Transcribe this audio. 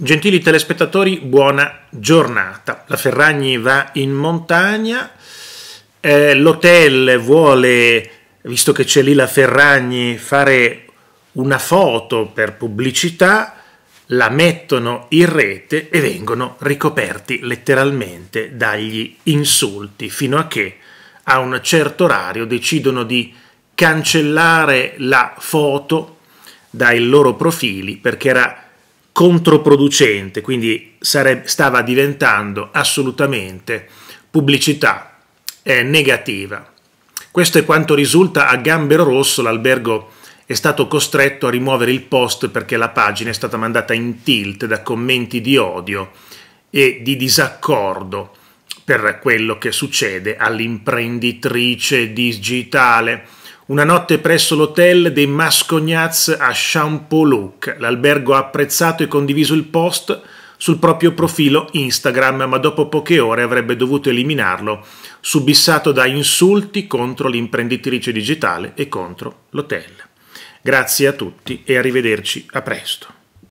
Gentili telespettatori, buona giornata. La Ferragni va in montagna, eh, l'hotel vuole, visto che c'è lì la Ferragni, fare una foto per pubblicità, la mettono in rete e vengono ricoperti letteralmente dagli insulti, fino a che a un certo orario decidono di cancellare la foto dai loro profili perché era controproducente, quindi sarebbe, stava diventando assolutamente pubblicità eh, negativa. Questo è quanto risulta a Gambero Rosso, l'albergo è stato costretto a rimuovere il post perché la pagina è stata mandata in tilt da commenti di odio e di disaccordo per quello che succede all'imprenditrice digitale una notte presso l'hotel dei Mascognaz a Champoluc. L'albergo ha apprezzato e condiviso il post sul proprio profilo Instagram, ma dopo poche ore avrebbe dovuto eliminarlo, subissato da insulti contro l'imprenditrice digitale e contro l'hotel. Grazie a tutti e arrivederci a presto.